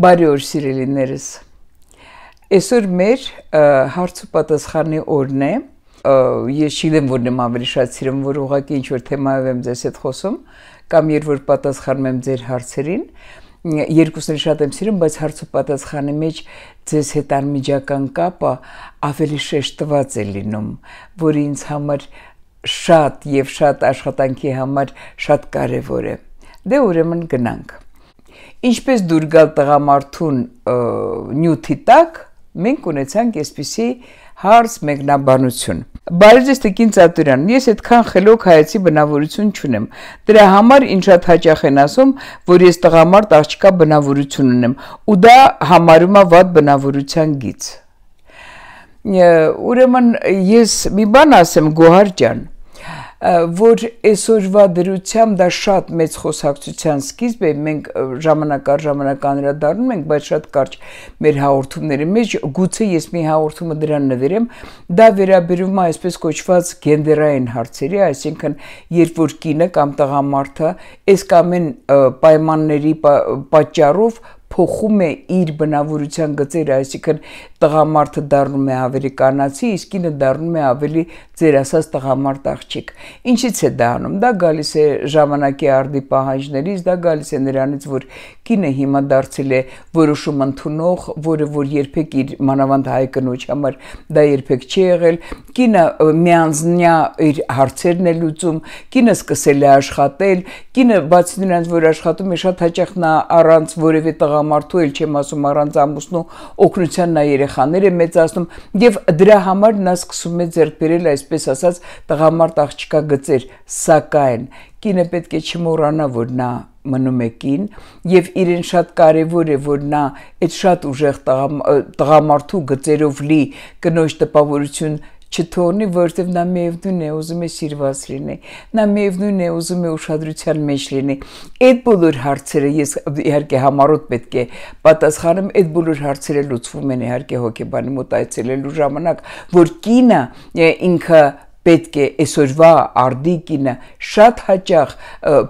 Բարի օր սիրելիներս։ Այսօր մեր հարց ու պատասխանի օրն է։ Ես չգիտեմ, որ նեմ ավելի շատ սիրում, որ ուղղակի ինչ որ թեմայով եմ ձեզ հետ խոսում, կամ երբ որ պատասխանում եմ ձեր հարցերին, երկուսն էլ շատ եմ սիրում, բայց հարց ու պատասխանի մեջ ձեզ հետ անմիջական կապը ավելի շեշտված է լինում, որը ինձ համար շատ եւ շատ աշխատանքի համար շատ կարեւոր է։ Դե ուրեմն գնանք։ Ինչպես դուր գալ տղամարդուն նյութի տակ, մենք ունեցանք այսպիսի հարց մեկնաբանություն։ Բարև ձեզ Տիկին Ծատուրյան։ Ես այդքան խելոք հայացի բնավորություն չունեմ։ Դրա համար ինձ շատ հաճախ են ասում, որ ես տղամարդ աղջկա բնավորություն ունեմ, ու դա համարում է վատ բնավորության գից։ Ուրեմն ես մի բան ասեմ Գոհար ջան, որ այսօրվա դրությամբ դա շատ մեծ խոսակցության սկիզբ է մենք ժամանակ առ ժամանակ անդրադառնում ենք բայց շատ կարճ մեր հաղորդումների մեջ գուցե ես մի հաղորդումը դրան նվիրեմ դա վերաբերում է այսպես կոչված գենդերային հարցերի այսինքն երբ որ կինը կամ տղամարդը այս կամ այն պայմանների պատճառով փոխում է իր բնավորության գծերը, այսինքն տղամարդը դառնում է ավելի կանացի, իսկ ինը դառնում է ավելի ձեր ասած տղամարդ աղջիկ։ Ինչից է դա անում։ Դա գալիս է ժամանակի արդի պահանջներից, դա գալիս է նրանից, որ կինը հիմա դարձել է որոշում ընդունող, որը որ երբեք իր մանավանդ հայ կնոջ համար դա երբեք չի եղել։ Կինը միանձնյա իր հարցերն է լուծում, կինը սկսել է աշխատել, կինը բացի նրանից, որ աշխատում է, շատ հաճախ նա առանց որևէ տղա տղամարդու, ել չեմ ասում առանց ամուսնու օգնության նա երեխաները մեծացնում եւ դրա համար նա սկսում է ձեռք բերել այսպես ասած տղամարդ աղջկա գծեր, սակայն կինը պետք է չմոռանա, որ նա մնում է կին եւ իրեն շատ կարեւոր է որ նա այդ շատ ուժեղ տղամարդու գծերով լի կնոջ տպավորություն չթողնի, որտեվ նա միևնույն է ուզում է սիրված լինի, նա միևնույն է ուզում է ուշադրության մեջ լինի։ Այդ բոլոր հարցերը ես իհարկե համառոտ պետք է պատասխանեմ, այդ բոլոր հարցերը լուծվում են իհարկե հոգեբանի մոտ այցելելու ժամանակ, որ կինը ինքը պետք է այսօրվա արդիկինը շատ հաճախ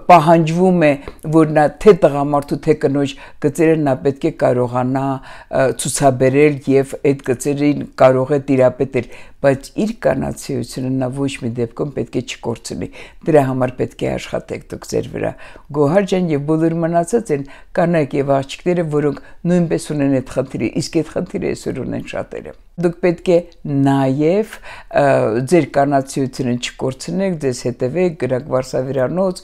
պահանջվում է, որ նա թե տղամարդու թե կնոջ գծերը նա պետք է կարողանա ցուցաբերել եւ այդ գծերին կարող է տիրապետել, բայց իր կանացիությունը նա ոչ մի դեպքում պետք է չկորցնի։ Դրա համար պետք է աշխատեք դուք ձեր վրա։ Գոհար ջան եւ բոլոր մնացած են կանայք եւ աղջիկները, որոնք նույնպես ունեն այդ խնդիրը, իսկ այդ խնդիրը այսօր ունեն շատերը։ Դուք պետք է նաեւ ձեր կանաց բանացիությունը չկորցնեք, ձեզ հետևեք Գրակ Վարսավիրանոց,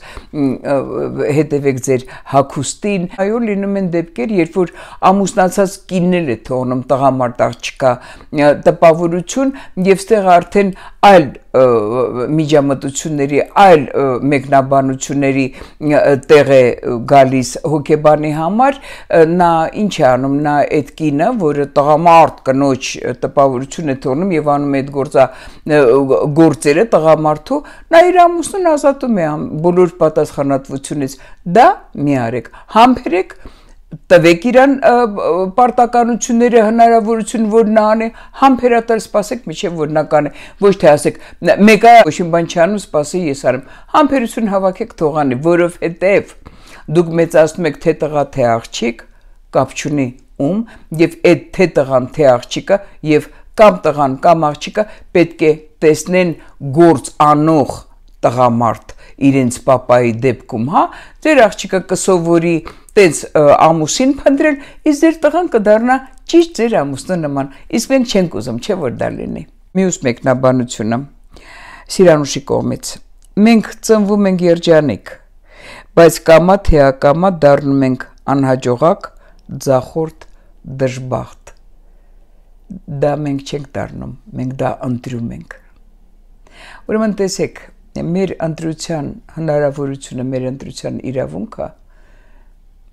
հետևեք ձեր հակոստին։ Այո, լինում են դեպքեր, երբ որ ամուսնացած կինն է թողնում տղամարդը չկա տպավորություն եւ ստեղ արդեն այլ միջամտությունների, այլ մեկնաբանությունների տեղ է գալիս հոգեբանի համար, նա ինչ է անում, նա այդ կինը, որը տղամարդ կնոջ տպավորություն է թողնում եւ անում այդ գործը գործերը տղամարդու, նա իր ամուսնուն ազատում է բոլոր պատասխանատվությունից։ Դա մի արեք, համբերեք տվեք իրան պարտականությունները հնարավորություն որ նա անի համբերատար սпасեք միջև որ նա կանի ոչ թե ասեք մեկը ոչ մի բան չանում սпасի ես արեմ համբերություն հավաքեք թողանի որովհետև դուք մեծացնում եք թե տղա թե աղջիկ կապ չունի ում եւ այդ թե տղան թե աղջիկը եւ կամ տղան կամ աղջիկը պետք է տեսնեն գործ անող տղամարդ իրենց papայի դեպքում, հա, ձեր աղջիկը կսովորի տենց ամուսին փնտրել, իսկ ձեր տղան կդառնա ճիշտ ձեր ամուսնու նման։ Իսկ մենք չենք ուզում, չէ՞ որ դա լինի։ Մյուս մեկնաբանությունը Սիրանուշի կողմից։ Մենք ծնվում ենք երջանիկ, բայց կամա թե ակամա դառնում ենք անհաջողակ, ձախորդ, դժբախտ։ Դա մենք չենք դառնում, մենք դա ընտրում ենք։ Ուրեմն տեսեք, մեր ընտրության հնարավորությունը, մեր ընտրության իրավունքը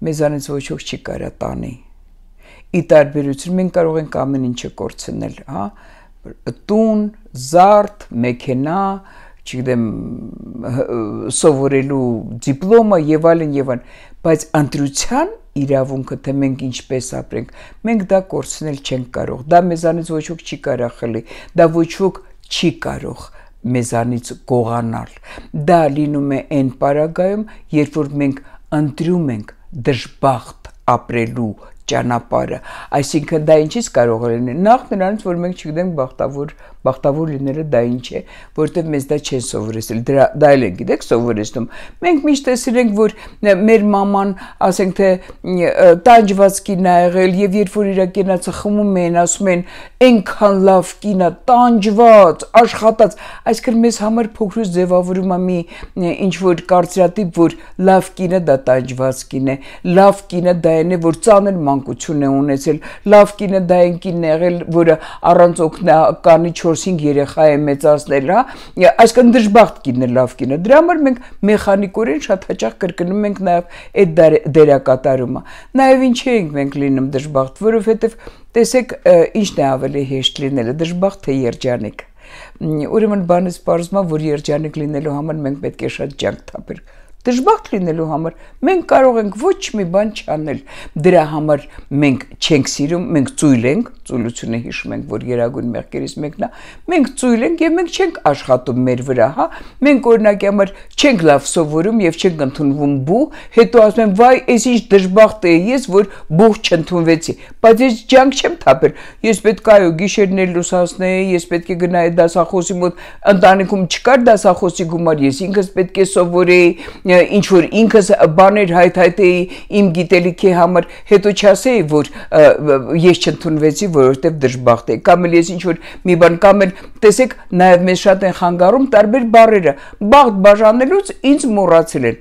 մեզանից ոչ ոք չի կարա տանի։ Ի տարբերություն մենք կարող ենք ամեն ինչը կորցնել, հա, տուն, զարդ, մեքենա, չգիտեմ, սովորելու դիպլոմը եւ այլն եւ այլն, բայց ընտրության իրավունքը թե մենք ինչպես ապրենք, մենք դա կորցնել չենք կարող։ Դա մեզանից ոչ ոք չի կարող խլի, դա ոչ ոք չի կարող մեզանից գողանալ։ Դա լինում է այն պարագայում, երբ որ մենք ընտրում ենք դժբախտ ապրելու ճանապարհը։ Այսինքն դա ինչից կարող է լինել։ Նախ նրանից, որ մենք չգիտենք բախտավոր բախտավոր լինելը դա ինչ է, որովհետև մեզ դա չեն սովորեցել։ Դրա դա էլ են գիտեք սովորեցնում։ Մենք միշտ տեսել ենք, որ մեր մաման, ասենք թե տանջված կին է եղել եւ երբ որ իր կինացը խմում են, ասում են, «Էնքան լավ կինա, տանջված, աշխատած»։ Այսինքն մեզ համար փոքրուց ձևավորում է մի ինչ որ կարծրատիպ, որ լավ կինը դա տանջված կին է, լավ կինը դա այն է, որ ծանր մանկություն է ունեցել, լավ կինը դա այն կինն է եղել, որը առանց օգնականի 4 4 5 երեխա է մեծացնելա, հա, այսինքն դժբախտ կինը լավ կինը։ Դրա համար մենք մեխանիկորեն շատ հաճախ կրկնում ենք նաև այդ դերակատարումը։ Նաև ինչի ենք մենք լինում դժբախտ, որովհետև տեսեք ինչն է ավելի հեշտ լինելը դժբախտ թե երջանիկ։ Ուրեմն բանից բարձմա, որ երջանիկ լինելու համար մենք պետք է շատ ջանք թափենք դժբախտ լինելու համար մենք կարող ենք ոչ մի բան չանել։ Դրա համար մենք չենք սիրում, մենք ծույլ ենք, ծույլությունը հիշում ենք, որ երագուն մեղքերից մեկն է։ Մենք ծույլ ենք եւ մենք չենք աշխատում մեր վրա, հա։ Մենք օրինակի համար չենք լավ սովորում եւ չենք ընդունվում բու, հետո ասում են՝ «Վայ, ես ինչ դժբախտ էի ես, որ բուղ չընդունվեցի»։ Բայց ես ջանք չեմ թափել։ Ես պետք է այո գիշերներ լուսացնեի, ես պետք է գնայի դասախոսի մոտ, ընտանիքում չկար դասախոսի գումար, ես ինքս պետք է սովորեի ինչ որ ինքս բաներ հայթայտեի իմ գիտելիքի համար, հետո չասեի, որ ես չընդունվեցի, որովհետև դժբախտ է։ Կամ էլ ես ինչ որ մի բան կամ էլ տեսեք, նաև մեզ շատ են խանգարում տարբեր բարերը։ Բախտ բաժանելուց ինձ մոռացել են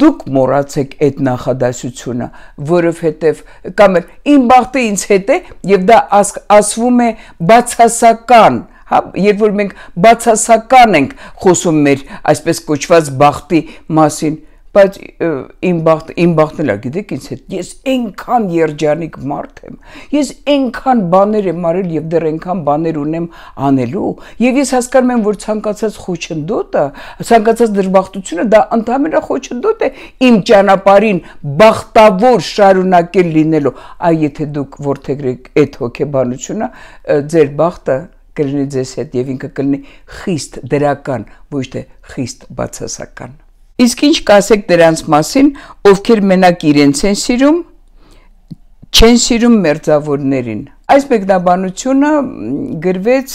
դուք մոռացեք այդ նախադասությունը, որովհետև կամ իմ բախտը ինձ հետ է եւ դա աս, ասվում է բացասական, հա երբ որ մենք բացասական ենք խոսում մեր այսպես կոչված բախտի մասին բայց իմ բախտ իմ բախտն էլ է գիտեք ինձ հետ ես այնքան երջանիկ մարդ եմ ես այնքան բաներ եմ արել եւ դեռ այնքան բաներ ունեմ անելու եւ ես հասկանում եմ որ ցանկացած խոչընդոտը ցանկացած դժբախտությունը դա ընդհանրապես խոչընդոտ է իմ ճանապարհին բախտավոր շարունակել լինելու այ եթե դուք որթեգրեք այդ հոգեբանությունը ձեր բախտը կլինի ձեզ հետ եւ ինքը կլինի խիստ դրական, ոչ թե խիստ բացասական։ Իսկ ինչ կասեք դրանց մասին, ովքեր մենակ իրենց են սիրում, չեն սիրում մերձավորներին։ Այս մեկնաբանությունը գրվեց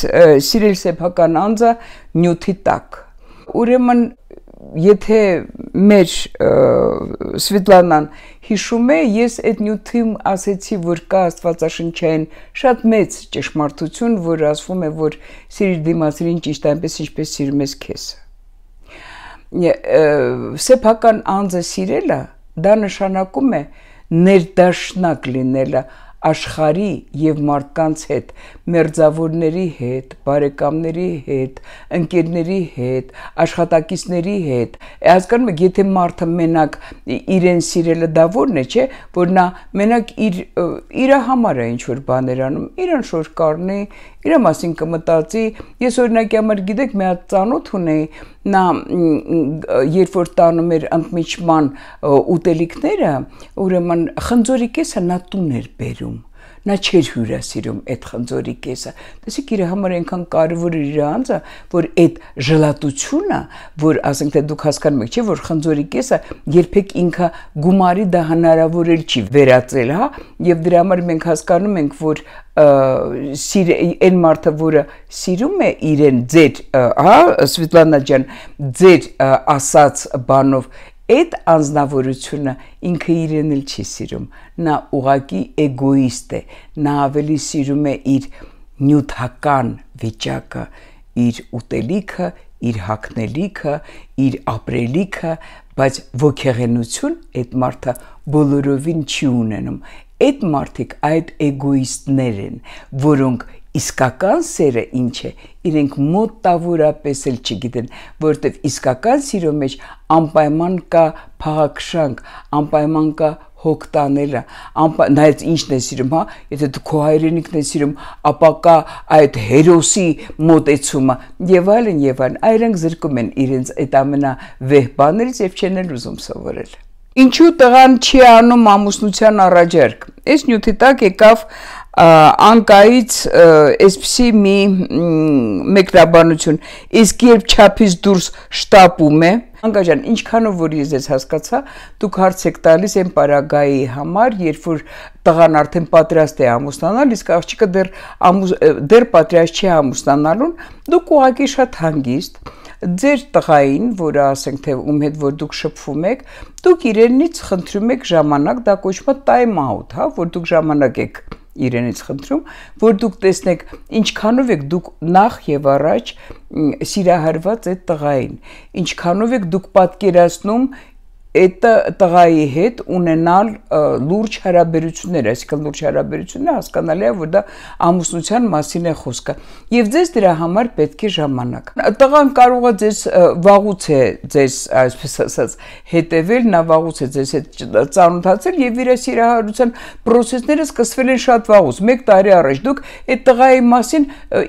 սիրել սեփական անձը նյութի տակ։ Ուրեմն եթե մեր Սվետլանան հիշում է, ես այդ նյութիմ ասեցի, որ կա Աստվածաշնչային շատ մեծ ճշմարտություն, որ ասվում է, որ սիրիր դիմասիրին ճիշտ այնպես ինչպես սիրում ես քեզ։ Սեփական անձը սիրելը դա նշանակում է ներդաշնակ լինելը, աշխարի եւ մարդկանց հետ, մերձավորների հետ, բարեկամների հետ, ընկերների հետ, աշխատակիցների հետ։ Հասկանում եք, եթե մարդը մենակ իրեն սիրելը դա ո՞րն է, չէ, որ նա մենակ իր իր համար է ինչ որ բաներ անում, իրան շոր կառնի, իր մասին կմտածի։ Ես օրինակ համար գիտեք, մի հատ ծանոթ ունեի, նա երբ որ տանում էր ընդմիջման ուտելիքները, ուրեմն խնձորի կեսը նա տուն էր բերում նա չէր հյուրասիրում այդ խնձորի կեսը։ Տեսեք իր համար այնքան կարևոր էր իր անձը, որ այդ ժլատությունը, որ ասենք թե դուք հասկանում եք, չէ՞ որ խնձորի կեսը երբեք ինքը գումարի դա հնարավոր էլ չի վերածել, հա, եւ դրա համար մենք հասկանում ենք, որ սիր այն մարդը, որը սիրում է իրեն ձեր, հա, Սվետլանա ջան, ձեր ասած բանով այդ անznավորությունը ինքը իրեն էլ չի սիրում նա ուղակի էգոիստ է նա ավելի սիրում է իր նյութական վիճակը իր ուտելիքը իր հակնելիքը իր ապրելիքը բայց ոգեղենություն այդ մարդը բոլորովին չի ունենում այդ մարդիկ այդ էգոիստներ են, որոնք իսկական սերը ինչ է, իրենք մոտավորապես էլ չգիտեն, որովհետև իսկական սիրո մեջ անպայման կա փաղաքշանք, անպայման կա հոգտանելը, անպայ... նայած ինչն է սիրում, հա, եթե դու քո հայրենիքն ես սիրում, ապա կա այդ հերոսի մոտեցումը եւ այլն եւ այլն, այրանք զրկում են իրենց այդ ամենա վեհ բաներից եւ չեն էլ ուզում սովորել։ Ինչու տղան չի անում ամուսնության առաջարկ։ Այս նյութի տակ եկավ անկայից այսպիսի մի մեկնաբանություն իսկ երբ չափից դուրս շտապում է անկաժան ինչքանով որ ես ես հասկացա դուք հարց եք տալիս այն պարագայի համար երբ որ տղան արդեն պատրաստ է ամուսնանալ իսկ աղջիկը դեռ դեռ պատրաստ չի ամուսնանալուն դուք ուղակի շատ հանգիստ ձեր տղային, որը ասենք թե ում հետ որ դուք շփվում եք, դուք իրենից խնդրում եք ժամանակ, դա կոչվում է time out, հա, որ դուք ժամանակ եք իրենից խնդրում, որ դուք տեսնեք ինչքանով եք դուք նախ եւ առաջ սիրահարված այդ տղային, ինչքանով եք դուք պատկերացնում այդ տղայի հետ ունենալ լուրջ հարաբերություններ, այսինքն լուրջ հարաբերությունը հասկանալի է, որ դա ամուսնության մասին է խոսքը։ Եվ ձեզ դրա համար պետք է ժամանակ։ Տղան կարող է ձեզ վաղուց է ձեզ, այսպես ասած, հետևել, նա վաղուց է ձեզ հետ ծանոթացել եւ իր սիրահարության process-ները սկսվել են շատ վաղուց, 1 տարի առաջ։ Դուք այդ տղայի մասին,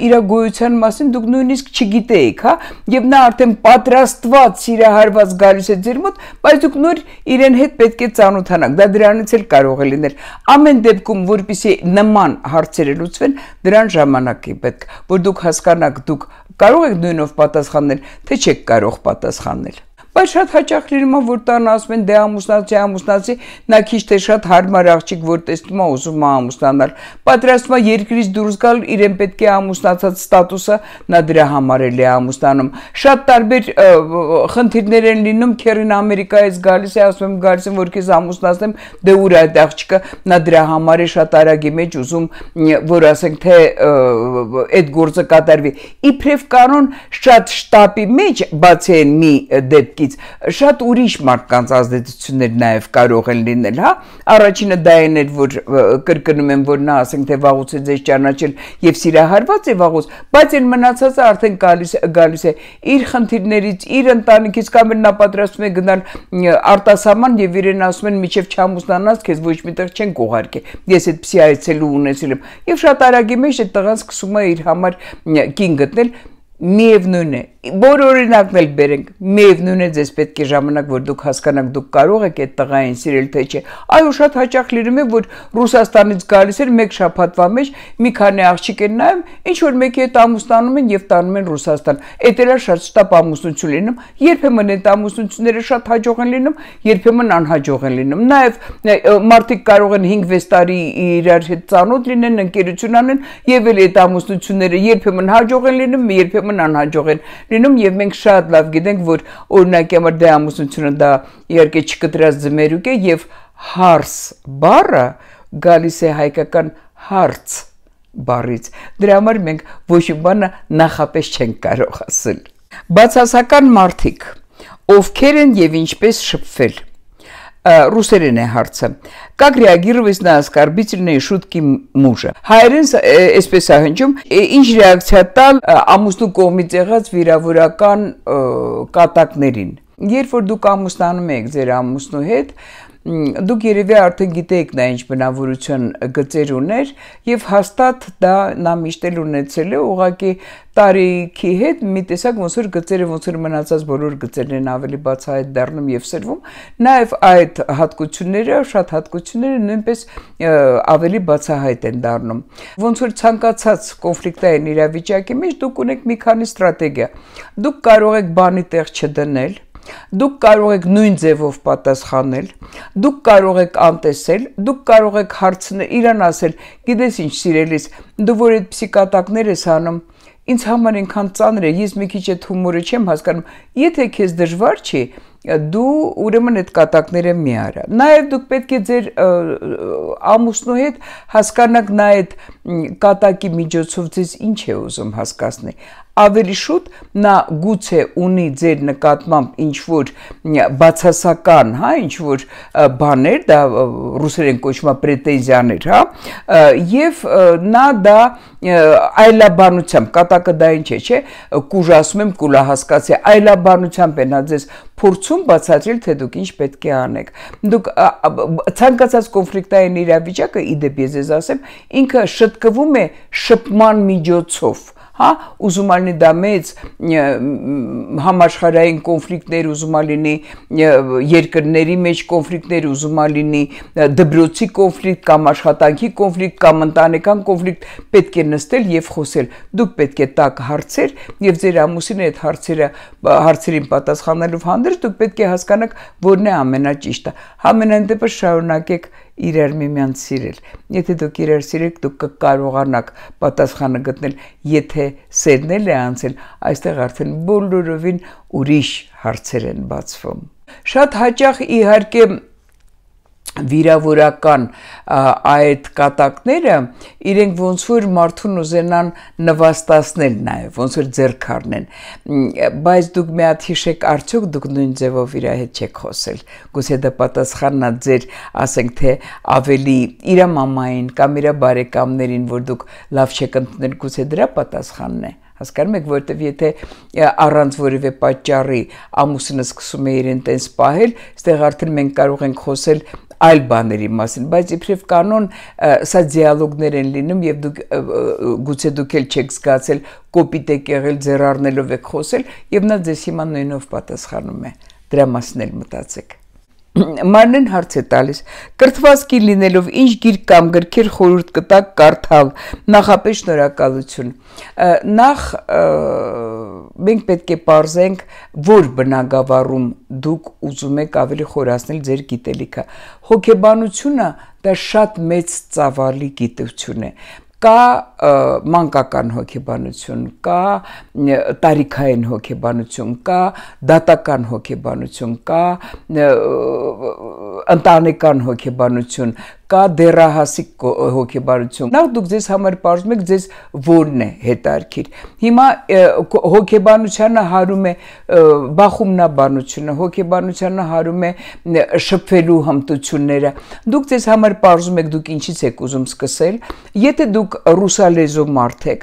իր գոյության մասին դուք նույնիսկ չգիտեիք, հա, եւ նա արդեն պատրաստված սիրահարված գալիս է ձեր մոտ, բայց դուք դուք նոր իրեն հետ պետք է ծանոթանաք, դա դրանից էլ կարող է լինել։ Ամեն դեպքում, որպիսի նման հարցերը լուծվեն, դրան ժամանակ է պետք, որ դուք հասկանաք, դուք կարող եք նույնով պատասխանել, թե չեք կարող պատասխանել։ Բայց շատ հաճախ լինում է որ տան ասում են դե ամուսնացի, ամուսնացի, նա քիչ թե շատ հարմար աղջիկ որ տեսնում է ուզում է ամուսնանալ։ Պատրաստվում է երկրից դուրս գալ, իրեն պետք է ամուսնացած ստատուսը նա դրա համար էլ է ամուսնանում։ Շատ տարբեր խնդիրներ են լինում, քերին Ամերիկայից գալիս է, ասում եմ գալիս եմ որ քեզ ամուսնացնեմ, դե ուր է այդ աղջիկը, նա դրա համար է շատ արագի մեջ ուզում որ ասենք թե այդ գործը կատարվի։ Իբրև կանոն շատ շտապի մեջ բացի այն մի դեպքի կողմից շատ ուրիշ մարդկանց ազդեցություններ նաև կարող են լինել, հա։ Առաջինը դա են էր, որ կրկնում եմ, որ նա ասենք թե վաղուց է ձեզ ճանաչել եւ սիրահարված է վաղուց, բայց այն մնացածը արդեն գալիս գալիս է իր խնդիրներից, իր ընտանիքից կամ նա պատրաստվում է գնալ արտասահման եւ իրեն ասում են միչեվ չամուսնանաս քեզ ոչ միտեղ չեն կողարկի։ Ես այդպեսի այցելու ունեցել եմ եւ շատ արագի մեջ այդ տղան սկսում է իր համար կին գտնել միևնույն է բոլոր օրինակն էլ բերենք միևնույն է ձեզ պետք է ժամանակ որ դուք հասկանաք դուք կարող եք այդ տղային սիրել թե չէ այո շատ հաճախ լինում է որ ռուսաստանից գալիս էր մեկ շաբաթվա մեջ մի քանի աղջիկ են նայում ինչ որ մեկի հետ ամուսնանում են եւ տանում են ռուսաստան այդ էլ շատ շտապ ամուսնություն լինում երբեմն այդ ամուսնությունները շատ հաջող են լինում երբեմն անհաջող են լինում նաեւ մարդիկ կարող են 5-6 տարի իրար հետ ծանոթ լինեն ընկերություն անեն եւ էլ այդ ամուսնությունները երբեմն հաջող են լինում երբեմն բավարարման անհաջող են լինում եւ մենք շատ լավ գիտենք, որ օրինակ համար դե ամուսնությունը դա իհարկե չկտրած ձմերուկ է եւ հարս բառը գալիս է հայկական հարց բառից։ Դրա համար մենք ոչ մի բանը նախապես չենք կարող ասել։ Բացասական մարդիկ, ովքեր են եւ ինչպես շփվել русերենե հարցը։ Как реагировать на оскорбительные шутки мужа։ Հայերեն այսպես է հնչում, ինչ ռեակցիա տալ ամուսնու կողմից եղած վիրավորական կատակներին։ Երբ որ դուք ամուսնանում եք ձեր ամուսնու հետ, դուք երևի արդեն գիտեք նա ինչ բնավորություն գծեր ուներ եւ հաստատ դա նա միշտ էլ ունեցել է ուղղակի տարիքի հետ մի տեսակ ոնց որ գծերը ոնց որ մնացած բոլոր գծերն են ավելի բացահայտ դառնում եւ սրվում նաեւ այդ հատկությունները շատ հատկությունները նույնպես ավելի բացահայտ են դառնում ոնց որ ցանկացած կոնֆլիկտային իրավիճակի մեջ դուք ունեք մի քանի ստրատեգիա դուք կարող եք բանի տեղ չդնել Դուք կարող եք նույն ձևով պատասխանել, դուք կարող եք անտեսել, դուք կարող եք հարցնել, իրան ասել, գիտես ինչ սիրելիս, դու որ այդպիսի կատակներ ես անում, ինձ համար այնքան ծանր է, ես մի քիչ այդ հումորը չեմ հասկանում։ Եթե քեզ դժվար չի, դու ուրեմն այդ կատակները մի արա։ Նաև դուք պետք է ձեր ամուսնու հետ հասկանաք նա այդ կատակի միջոցով ձեզ ինչ է ուզում հասկացնել ավելի շուտ նա գուցե ունի ձեր նկատմամբ ինչ որ բացասական, հա, ինչ որ բաներ, դա ռուսերեն կոչվում է պրետեզիաներ, հա, եւ նա դա այլաբանությամբ, կատակը դա ինչ է, չէ, կուժ ասում եմ կուլահասկացի, այլաբանությամբ է նա ձեզ փորձում բացատրել, թե դուք ինչ պետք է անեք։ Դուք ցանկացած կոնֆլիկտային իրավիճակը, իդեպ ես ես ասեմ, ինքը շտկվում է շփման միջոցով հա ուզում ալնի դա մեծ համաշխարհային կոնֆլիկտներ ուզում ալինի երկրների մեջ կոնֆլիկտներ ուզում ալինի դպրոցի կոնֆլիկտ կամ աշխատանքի կոնֆլիկտ կամ ընտանեկան կոնֆլիկտ պետք է նստել եւ խոսել դուք պետք է տակ հարցեր եւ ձեր ամուսինը այդ հարցերը հարցերին պատասխանելով հանդերձ դուք պետք է հասկանաք որն է ամենաճիշտը համենայն դեպս շարունակեք իրար միմյանց սիրել։ Եթե դուք իրար սիրեք, դուք կկարողանաք պատասխանը գտնել, եթե սերն էլ է անցել, այստեղ արդեն բոլորովին ուրիշ հարցեր են բացվում։ Շատ հաճախ իհարկե վիրավորական այդ կատակները իրենք ոնց որ մարդուն ուզենան նվաստացնել նաև ոնց որ ձեռք առնեն բայց դուք մի հատ հիշեք արդյոք դուք նույն ձևով իր հետ չեք խոսել գուցե դա պատասխաննա ձեր ասենք թե ավելի իր մամային կամ իր բարեկամներին որ դուք լավ չեք ընդունել գուցե դրա պատասխանն է հասկանում եք որովհետև եթե առանց որևէ պատճառի ամուսինը սկսում է իրեն տես պահել, այստեղ արդեն մենք կարող ենք խոսել այլ բաների մասին, բայց իբրև կանոն սա դիալոգներ են լինում եւ դուք գուցե դուք էլ չեք զգացել կոպիտ եք եղել ձեր առնելով եք խոսել եւ նա ձեզ հիմա նույնով պատասխանում է։ Դրա մասն էլ մտածեք։ Մարնեն հարց է տալիս. Կրթվածքի լինելով ինչ գիրք կամ գրքեր խորհուրդ կտակ կարդալ, նախապես շնորհակալություն։ Նախ մենք պետք է parzենք, որ բնակավարում դուք ուզում եք ավելի խորացնել ձեր գիտելիքը։ Հոգեբանությունը դա շատ մեծ ծավալի գիտություն է կա մանկական հոգեբանություն, կա տարիքային հոգեբանություն, կա դատական հոգեբանություն, կա ընտանեկան հոգեբանություն, կա դերահասիկ հոգեբարություն։ Նախ դուք ձեզ համար բարձում եք ձեզ ո՞րն է հետարքիր։ Հիմա հոգեբանությունը հարում է բախումնաբանությունը, հոգեբանությունը հարում է շփվելու հմտությունները։ Դուք ձեզ համար բարձում եք դուք ինչից եք ուզում սկսել։ Եթե դուք ռուսալեզու մարդ եք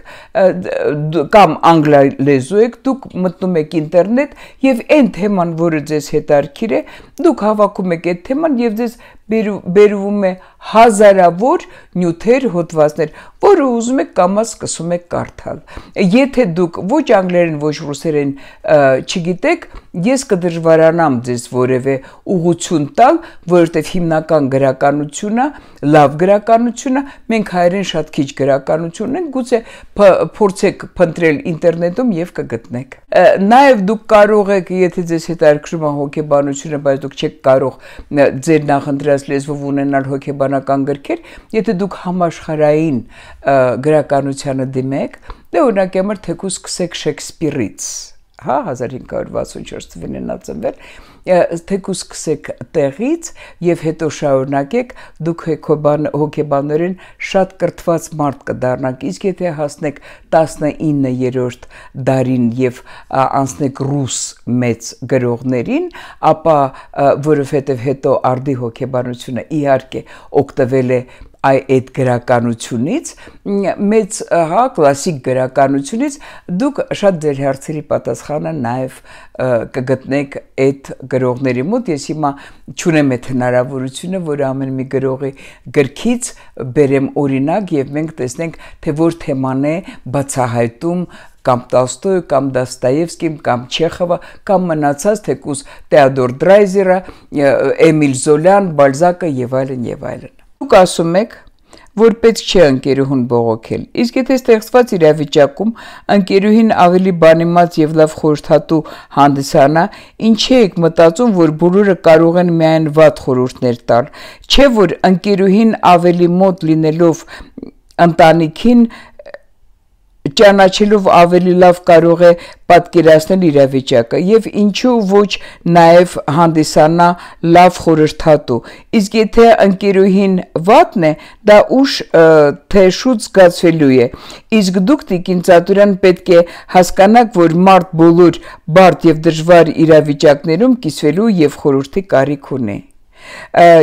կամ անգլալեզու եք, դուք մտնում եք ինտերնետ եւ այն թեման, որը ձեզ հետարքիր է, դուք հավաքում եք այդ թեման եւ ձեզ բերվում է հազարավոր նյութեր հոդվածներ, որը ուզում եք կամաց սկսում եք կարդալ։ Եթե դուք ոչ անգլերեն, ոչ ռուսերեն չգիտեք, ես կդժվարանամ ձեզ որևէ ուղություն տալ, որովհետև հիմնական գրականությունը, լավ գրականությունը, մենք հայերեն շատ քիչ գրականություն ենք, գուցե փորձեք փնտրել ինտերնետում եւ կգտնեք։ Նաեւ դուք կարող եք, եթե ձեզ հետաքրքրում է հոգեբանությունը, բայց դուք չեք կարող ձեր նախընտրած լեզվով ունենալ հոգեբանական գրքեր, եթե դուք համաշխարային գրականությանը դիմեք, դե օրինակ եմր թեկուս սկսեք Շեքսպիրից հա 1564 թվականին ծնվել թեկուս սկսեք տեղից եւ հետո շարունակեք դուք հոգեբան հոգեբաներին շատ կրթված մարդ կդառնաք իսկ եթե հասնեք 19-րդ դարին եւ անցնեք ռուս մեծ գրողներին ապա որովհետեւ հետո արդի հոգեբանությունը իհարկե օգտվել է այ այդ գրականությունից մեծ հա կլասիկ գրականությունից դուք շատ ձեր հարցերի պատասխանը նաև կգտնեք այդ գրողների մոտ ես հիմա ճունեմ այդ հնարավորությունը որ ամեն մի գրողի գրքից բերեմ օրինակ եւ մենք տեսնենք թե որ թեման է բացահայտում կամ Տոլստոյ կամ Դաստայևսկին կամ Չեխովը կամ մնացած թեկուս Տեոդոր Դրայզերը, Էմիլ Զոլյան, Բալզակը եւ այլն եւ այլն։ Դուք ասում եք, որ պետք չէ ընկերուհուն բողոքել։ Իսկ եթե ստեղծված իրավիճակում ընկերուհին ավելի բանիմաց եւ լավ խորհրդատու հանդիսանա, ինչի՞ եք մտածում, որ բոլորը կարող են միայն վատ խորհուրդներ տալ։ Չէ՞ որ ընկերուհին ավելի մոտ լինելով ընտանիքին ճանաչելով ավելի լավ կարող է պատկերացնել իրավիճակը եւ ինչու ոչ նաեւ հանդիսանա լավ խորհրդատու իսկ եթե ընկերուհին վատն է դա ուշ թե շուտ զգացվելու է իսկ դուք Տիկին Ծատուրյան պետք է հասկանաք որ մարդ բոլոր բարդ եւ դժվար իրավիճակներում կիսվելու եւ խորհրդի կարիք ունի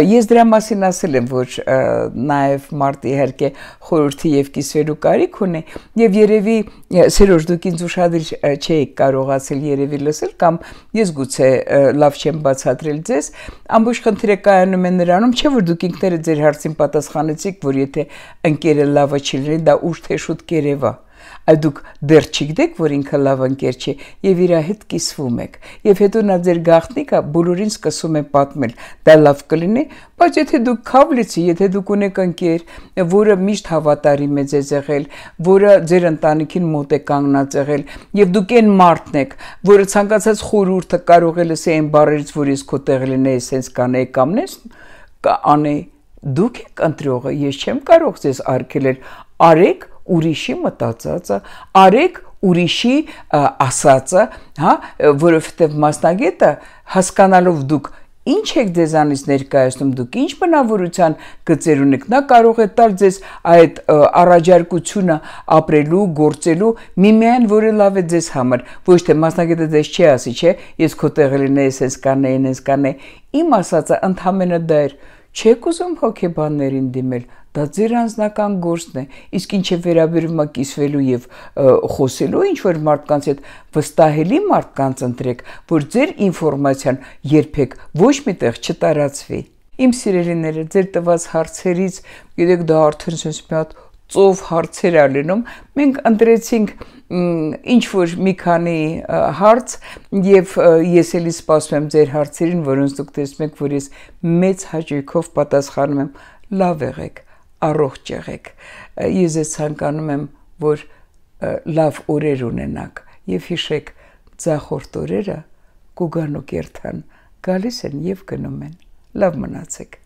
Ես դրա մասին ասել եմ, որ նաև մարդը իհարկե խորհրդի եւ կիսվելու կարիք ունի եւ երևի Սերոժ դուք ինձ ուշադիր չէիք կարողացել երևի լսել կամ ես գուցե լավ չեմ բացատրել ձեզ, ամբողջ խնդիրը կայանում է նրանում, չէ որ դուք ինքները ձեր հարցին պատասխանեցիք, որ եթե ընկերը լավը չլինի, դա ուշ թե շուտ կերևա այդ դուք դեռ չգիտեք, որ ինքը լավ ընկեր չի եւ իր հետ կիսվում եք։ Եվ հետո նա ձեր գաղտնիքը բոլորին սկսում է պատմել։ Դա լավ կլինի, բայց եթե դուք քավլիցի, եթե դուք ունեք ընկեր, որը միշտ հավատարիմ է ձեզ եղել, որը ձեր ընտանիքին մոտ է կանգնած եղել, եւ դուք այն մարդն եք, որը ցանկացած խորհուրդը կարող է լսել այն բառերից, որ ես քո տեղ լինեի, սենց կանեի կամնես, կա անեի դուք եք ընտրողը, ես չեմ կարող ձեզ արգելել։ Արեք ուրիշի մտածածը, արեք ուրիշի ասածը, հա, որովհետև մասնագետը հասկանալով դուք ինչ եք դեզանից ներկայացնում, դուք ինչ բնավորության գծեր ունեք, նա կարող է տալ ձեզ այդ առաջարկությունը ապրելու, գործելու միմյան, որը լավ է ձեզ համար։ Ոչ թե մասնագետը ձեզ չի ասի, չէ, ես քո տեղը լինեի, ես կանեի, ես կանեի։ Իմ ասածը ընդհանրապես դա էր, Չեք ուզում հոգեբաններին դիմել, դա ձեր անձնական գործն է։ Իսկ ինչ է վերաբերվում կիսվելու եւ խոսելու ինչ որ մարդկանց հետ, վստահելի մարդկանց ընտրեք, որ ձեր ինֆորմացիան երբեք ոչ միտեղ չտարածվի։ Իմ սիրելիները, ձեր տված հարցերից, գիտեք, դա արդեն ցենց մի հատ ծով հարցեր ա լինում։ Մենք ընտրեցինք ինչ որ մի քանի հարց եւ ես էլի սպասում եմ ձեր հարցերին, որոնց դուք տեսնում եք, որ ես մեծ հաճույքով պատասխանում եմ։ Լավ եղեք, առողջ եղեք։ Ես ես ցանկանում եմ, որ լավ օրեր ունենաք եւ հիշեք, ցախորտ օրերը կուգանու կերթան գալիս են եւ գնում են։ Լավ մնացեք։